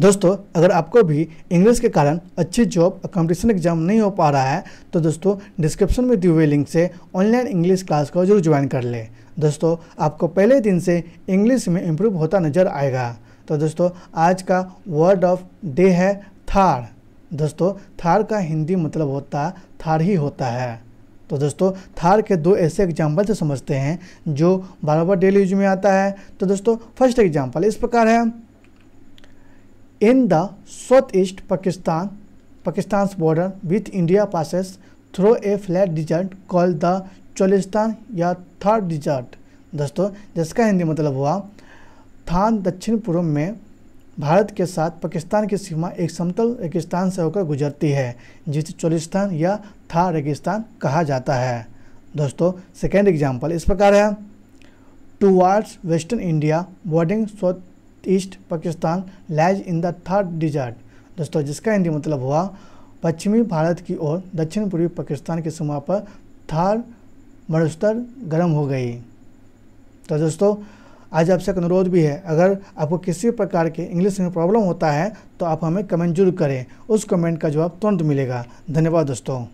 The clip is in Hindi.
दोस्तों अगर आपको भी इंग्लिश के कारण अच्छी जॉब और कंपटीशन एग्जाम नहीं हो पा रहा है तो दोस्तों डिस्क्रिप्शन में दिए हुए लिंक से ऑनलाइन इंग्लिश क्लास को जरूर ज्वाइन कर लें दोस्तों आपको पहले दिन से इंग्लिश में इम्प्रूव होता नज़र आएगा तो दोस्तों आज का वर्ड ऑफ डे है थार दोस्तों थार का हिंदी मतलब होता थार ही होता है तो दोस्तों थार के दो ऐसे एग्जाम्पल से समझते हैं जो बार बार डेली यूज में आता है तो दोस्तों फर्स्ट एग्जाम्पल इस प्रकार है the south east Pakistan Pakistan border with India passes through a flat desert call the Cholistan या थर्ड डिजर्ट दोस्तों जिसका हिंदी मतलब हुआ थान दक्षिण पूर्व में भारत के साथ पाकिस्तान की सीमा एक समतल रेगिस्तान से होकर गुजरती है जिसे चोलिस्तान या थार रेगिस्तान कहा जाता है दोस्तों सेकेंड एग्जाम्पल इस प्रकार है towards western India bordering south east Pakistan lies in the third desert दोस्तों जिसका हिंदी मतलब हुआ पश्चिमी भारत की ओर दक्षिण पूर्वी पाकिस्तान की सीमा पर थार मरुस्तर गर्म हो गई तो दोस्तों आज आपसे एक अनुरोध भी है अगर आपको किसी प्रकार के इंग्लिश में प्रॉब्लम होता है तो आप हमें कमेंट जरूर करें उस कमेंट का जवाब तुरंत मिलेगा धन्यवाद दोस्तों